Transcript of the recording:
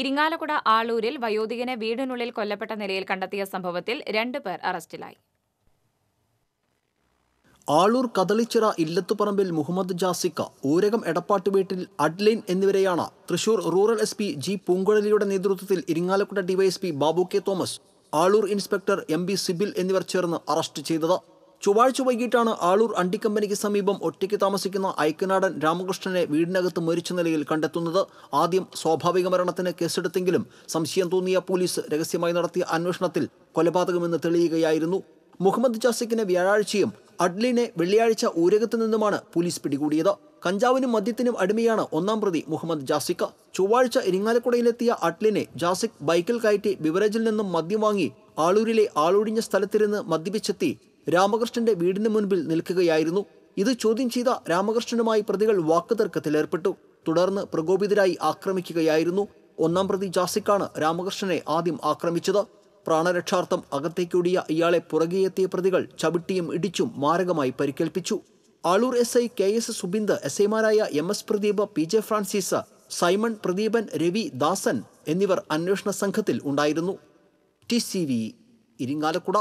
ഇരിങ്ങാലക്കുട ആളൂരിൽ വയോധികനെ വീടിനുള്ളിൽ കൊല്ലപ്പെട്ട നിലയിൽ കണ്ടെത്തിയ സംഭവത്തിൽ രണ്ടു പേർ അറസ്റ്റിലായി ആളൂർ കദളിച്ചിറ ഇല്ലത്തുപറമ്പിൽ മുഹമ്മദ് ജാസിക്ക ഊരകം എടപ്പാട്ട് വീട്ടിൽ അഡ്ലൈൻ എന്നിവരെയാണ് Thrissur rural S P G പൂങ്കുഴലിയുടെ നേതൃത്വത്തിൽ Irinjalakuda DYSP Babu K Thomas Aloor inspector M B Sibil എന്നിവർ ചേർന്ന് അറസ്റ്റ് ചെയ്തത് ചൊവ്വാഴ്ച വൈകിട്ടാണ് ആളൂർ അണ്ടിക്കമ്പനിക്ക് സമീപം ഒറ്റയ്ക്ക് താമസിക്കുന്ന ഐക്യനാടൻ രാമകൃഷ്ണനെ വീടിനകത്ത് മരിച്ച നിലയിൽ കണ്ടെത്തുന്നത് ആദ്യം സ്വാഭാവിക മരണത്തിന് കേസെടുത്തെങ്കിലും സംശയം തോന്നിയ പോലീസ് രഹസ്യമായി നടത്തിയ അന്വേഷണത്തിൽ കൊലപാതകമെന്ന് തെളിയുകയായിരുന്നു മുഹമ്മദ് ജാസിക്കിനെ വ്യാഴാഴ്ചയും അഡ്ലിനെ വെള്ളിയാഴ്ച ഊരകത്തു നിന്നുമാണ് പോലീസ് പിടികൂടിയത് കഞ്ചാവിനും മദ്യത്തിനും അടിമയാണ് ഒന്നാം പ്രതി മുഹമ്മദ് ജാസിക്ക് ചൊവ്വാഴ്ച ഇരിങ്ങാലക്കുടയിലെത്തിയ അഡ്ലിനെ ജാസിക് ബൈക്കിൽ കയറ്റി ബിവറേജിൽ നിന്നും മദ്യം വാങ്ങി ആളൂരിലെ ആളൊഴിഞ്ഞ സ്ഥലത്തിരുന്ന് മദ്യപിച്ചെത്തി രാമകൃഷ്ണന്റെ വീടിന് മുൻപിൽ നിൽക്കുകയായിരുന്നു ഇത് ചോദ്യം ചെയ്ത രാമകൃഷ്ണനുമായി പ്രതികൾ വാക്കുതർക്കത്തിലേർപ്പെട്ടു തുടർന്ന് പ്രകോപിതരായി ആക്രമിക്കുകയായിരുന്നു ഒന്നാം പ്രതി ജാസിക്കാണ് രാമകൃഷ്ണനെ ആദ്യം ആക്രമിച്ചത് പ്രാണരക്ഷാർത്ഥം അകത്തേക്കൂടിയ ഇയാളെ പുറകെയെത്തിയ പ്രതികൾ ചവിട്ടിയും ഇടിച്ചും മാരകമായി പരിക്കേൽപ്പിച്ചു Aloor S I K S Subind S ഐമാരായ M S Pradeep P J Francis Simon Pradeepan Ravi Dasan എന്നിവർ അന്വേഷണ സംഘത്തിൽ ഉണ്ടായിരുന്നു ടി സി വി ഇരിങ്ങാലക്കുട